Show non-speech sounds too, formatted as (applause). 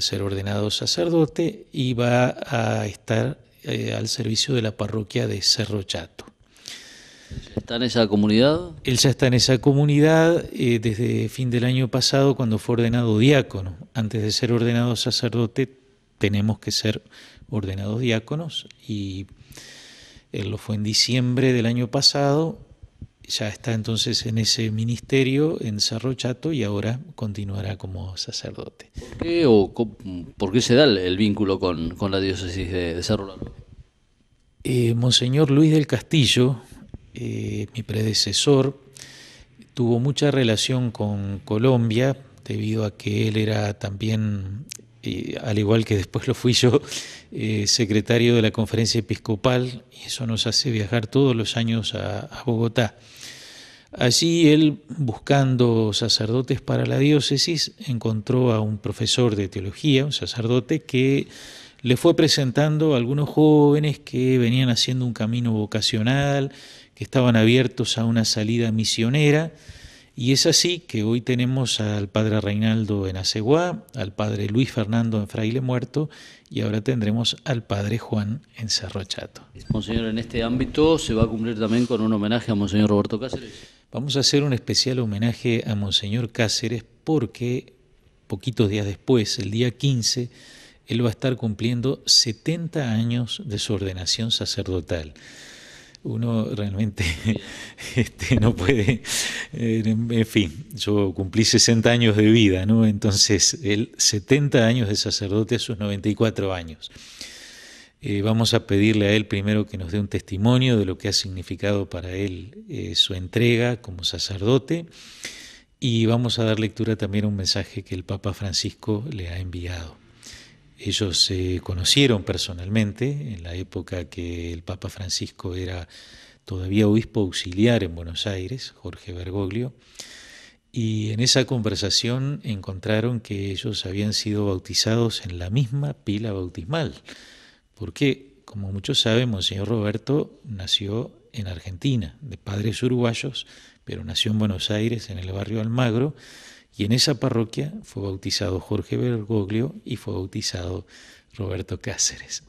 ser ordenado sacerdote y va a estar eh, al servicio de la parroquia de Cerro Chato. ¿Está en esa comunidad? Él ya está en esa comunidad eh, desde fin del año pasado cuando fue ordenado diácono. Antes de ser ordenado sacerdote tenemos que ser ordenados diáconos y él lo fue en diciembre del año pasado ya está entonces en ese ministerio en Cerro Chato y ahora continuará como sacerdote. ¿Por qué, se da el, vínculo con, la diócesis de, Cerro Largo? Eh, Monseñor Luis del Castillo, eh, mi predecesor, tuvo mucha relación con Colombia debido a que él era también, eh, al igual que después lo fui yo, secretario de la conferencia episcopal y eso nos hace viajar todos los años a Bogotá. Allí él, buscando sacerdotes para la diócesis, encontró a un profesor de teología, un sacerdote, que le fue presentando a algunos jóvenes que venían haciendo un camino vocacional, que estaban abiertos a una salida misionera. Y es así que hoy tenemos al padre Reinaldo en Aceguá, al padre Luis Fernando en Fraile Muerto y ahora tendremos al padre Juan en Cerro Chato. Monseñor, en este ámbito se va a cumplir también con un homenaje a Monseñor Roberto Cáceres. Vamos a hacer un especial homenaje a Monseñor Cáceres porque poquitos días después, el día 15, él va a estar cumpliendo 70 años de su ordenación sacerdotal. Uno realmente (laughs) este, no puede, eh, en fin, yo cumplí 60 años de vida, ¿no? Entonces, el 70 años de sacerdote a sus 94 años. Eh, vamos a pedirle a Él primero que nos dé un testimonio de lo que ha significado para Él eh, su entrega como sacerdote y vamos a dar lectura también a un mensaje que el Papa Francisco le ha enviado. Ellos se conocieron personalmente en la época que el Papa Francisco era todavía obispo auxiliar en Buenos Aires, Jorge Bergoglio, y en esa conversación encontraron que ellos habían sido bautizados en la misma pila bautismal porque, como muchos saben, Monseñor Roberto nació en Argentina, de padres uruguayos, pero nació en Buenos Aires, en el barrio Almagro, y en esa parroquia fue bautizado Jorge Bergoglio y fue bautizado Roberto Cáceres.